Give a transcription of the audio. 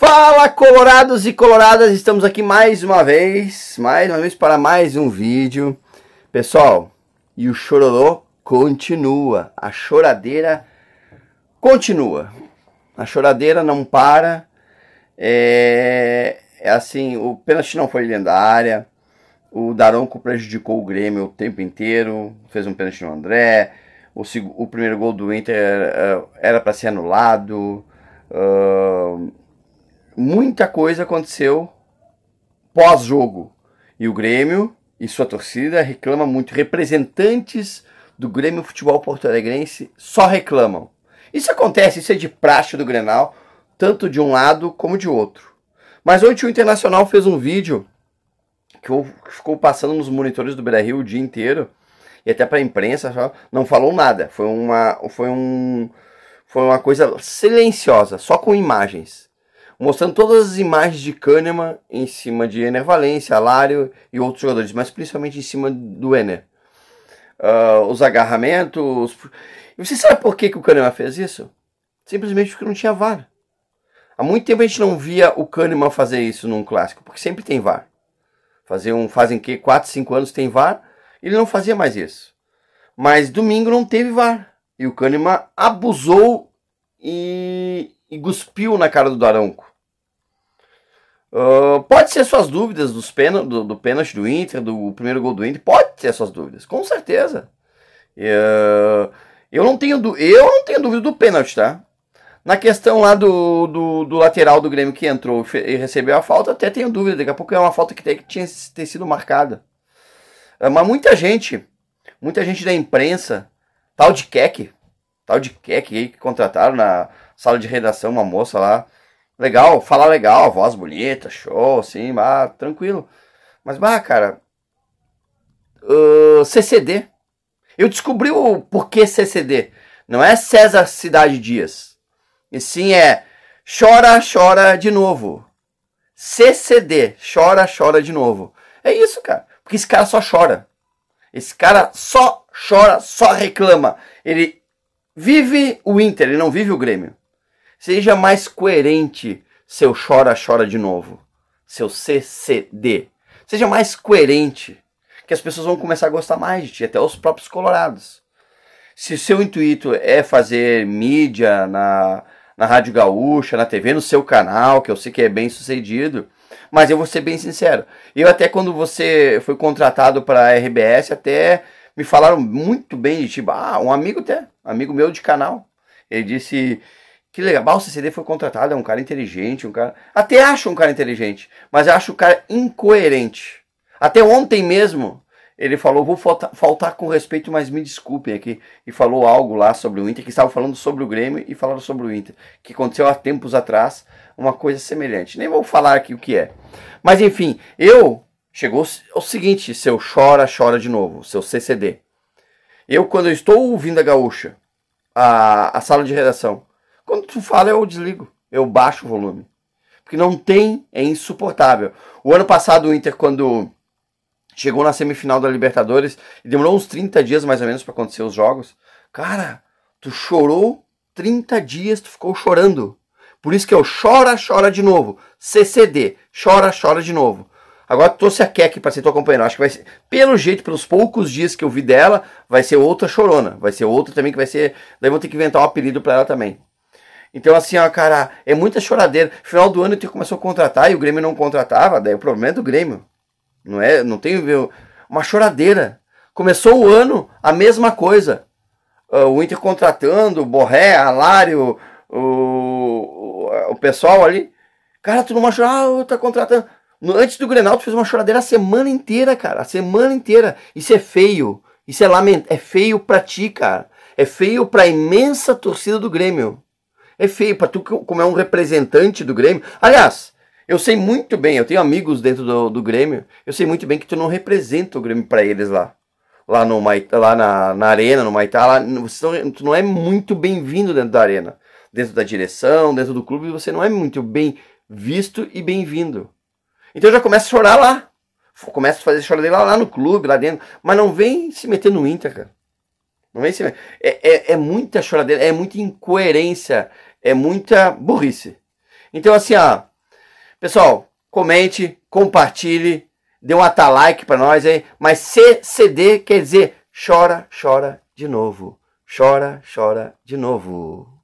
Fala colorados e coloradas, estamos aqui mais uma vez, mais uma vez para mais um vídeo. Pessoal, e o chororô continua, a choradeira continua. A choradeira não para, é, é assim, o pênalti não foi lendária, o Daronco prejudicou o Grêmio o tempo inteiro, fez um pênalti no André, o, o primeiro gol do Inter é, é, era para ser anulado... Uh, muita coisa aconteceu pós-jogo. E o Grêmio e sua torcida reclama muito. Representantes do Grêmio Futebol Porto Alegrense só reclamam. Isso acontece, isso é de praxe do Grenal, tanto de um lado como de outro. Mas ontem o Internacional fez um vídeo que ficou passando nos monitores do Brasil Rio o dia inteiro e até para a imprensa não falou nada. Foi uma, foi um, foi uma coisa silenciosa, só com imagens mostrando todas as imagens de Kahneman em cima de Ener Valência, Alário e outros jogadores, mas principalmente em cima do Ener. Uh, os agarramentos. E você sabe por que, que o Kahneman fez isso? Simplesmente porque não tinha VAR. Há muito tempo a gente não via o Kahneman fazer isso num clássico, porque sempre tem VAR. Fazer um, fazem que 4, 5 anos tem VAR, ele não fazia mais isso. Mas domingo não teve VAR. E o Kahneman abusou e, e cuspiu na cara do Daronco. Ah, pode ser suas dúvidas dos pênal, do, do pênalti do Inter, do primeiro gol do Inter, pode ter suas dúvidas, com certeza. Uh, eu, não tenho, eu não tenho dúvida do pênalti, tá? Na questão lá do, do, do, lateral do Grêmio que entrou e recebeu a falta, até tenho dúvida. Daqui a pouco é uma falta que, tem, que tinha ter sido marcada. Ah, mas muita gente, muita gente da imprensa, tal de Keck, tal de Keck aí que contrataram na sala de redação uma moça lá, legal, fala legal, voz bonita, show, assim, bah, tranquilo. Mas, bah, cara, uh, ah, CCD. Eu descobri o porquê CCD. Não é César Cidade Dias. E sim é chora, chora de novo. CCD, chora, chora de novo. É isso, cara. Porque esse cara só chora. Esse cara só chora, só reclama. Ele vive o Inter, ele não vive o Grêmio. Seja mais coerente seu chora, chora de novo. Seu CCD. Seja mais coerente, que as pessoas vão começar a gostar mais de ti, até os próprios colorados. Se o seu intuito é fazer mídia na, na Rádio Gaúcha, na TV, no seu canal, que eu sei que é bem sucedido, mas eu vou ser bem sincero. Eu até quando você foi contratado para a RBS, até me falaram muito bem de ti. Ah, um amigo até, amigo meu de canal. Ele disse que legal, bah, o CCD foi contratado, é um cara inteligente, um cara. Até acho um cara inteligente, mas acho o cara incoerente. Até ontem mesmo, ele falou, vou faltar, faltar, com respeito, mas me desculpem aqui. E falou algo lá sobre o Inter, que estava falando sobre o Grêmio e falaram sobre o Inter, que aconteceu há tempos atrás, uma coisa semelhante. Nem vou falar aqui o que é. Mas enfim, eu chegou o é seguinte, seu chora, chora de novo, seu CCD. Eu, quando eu estou ouvindo a gaúcha, a, a sala de redação, quando tu fala, eu desligo. Eu baixo o volume. Porque não tem, é insuportável. O ano passado, o Inter, quando chegou na semifinal da Libertadores, e demorou uns 30 dias mais ou menos para acontecer os jogos. Cara, tu chorou 30 dias, tu ficou chorando. Por isso que eu chora, chora de novo. CCD, chora, chora de novo. Agora trouxe a Keck para ser tua companheira. Acho que vai ser, pelo jeito, pelos poucos dias que eu vi dela, vai ser outra chorona. Vai ser outra também que vai ser. Daí vou ter que inventar um apelido para ela também. Então, assim, ó, cara, é muita choradeira. Final do ano o começou a contratar e o Grêmio não contratava, daí o problema é do Grêmio. Não é, não tem uma choradeira. Começou o ano a mesma coisa. Uh, o Inter contratando, Borré, Alário, o, o, pessoal ali. Cara, tu não chora, ah, tá contratando. Antes do Grenal, tu fez uma choradeira a semana inteira, cara. A semana inteira. Isso é feio. Isso é lamentável. É feio pra ti, cara. É feio pra imensa torcida do Grêmio é feio para tu como é um representante do Grêmio. Aliás, eu sei muito bem, eu tenho amigos dentro do, do Grêmio, eu sei muito bem que tu não representa o Grêmio para eles lá. Lá, no Maitá, lá na, na arena, no Maitá, lá, você não, tu não é muito bem-vindo dentro da arena. Dentro da direção, dentro do clube, você não é muito bem visto e bem-vindo. Então eu já começa a chorar lá. Começa a fazer choradeira lá, lá no clube, lá dentro. Mas não vem se meter no Inter, cara. Não vem se meter. É, é, é muita choradeira, é muita incoerência é muita burrice. Então, assim, ó, pessoal, comente, compartilhe, dê um ata like para nós aí. Mas CCD quer dizer chora, chora de novo. Chora, chora de novo.